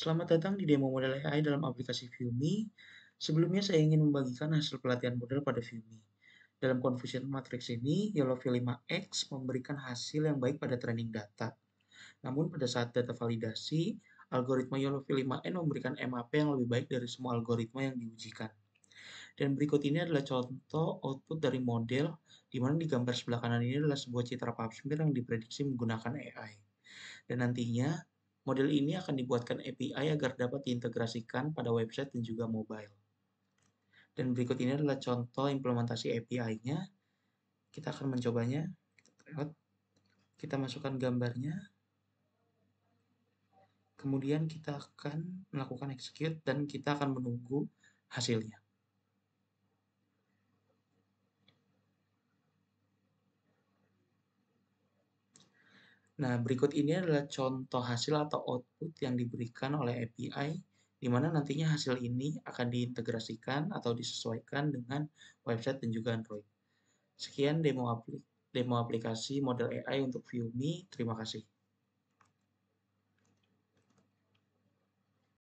Selamat datang di demo model AI dalam aplikasi Viewme. Sebelumnya saya ingin membagikan hasil pelatihan model pada Viewme. Dalam confusion matrix ini, v 5X memberikan hasil yang baik pada training data. Namun pada saat data validasi, algoritma v 5N memberikan MAP yang lebih baik dari semua algoritma yang diujikan. Dan berikut ini adalah contoh output dari model, di mana di gambar sebelah kanan ini adalah sebuah citra pap smear yang diprediksi menggunakan AI. Dan nantinya, Model ini akan dibuatkan API agar dapat diintegrasikan pada website dan juga mobile. Dan berikut ini adalah contoh implementasi API-nya. Kita akan mencobanya. Kita masukkan gambarnya. Kemudian kita akan melakukan execute dan kita akan menunggu hasilnya. Nah, berikut ini adalah contoh hasil atau output yang diberikan oleh API, di mana nantinya hasil ini akan diintegrasikan atau disesuaikan dengan website dan juga Android. Sekian demo, apl demo aplikasi model AI untuk ViewMe. Terima kasih.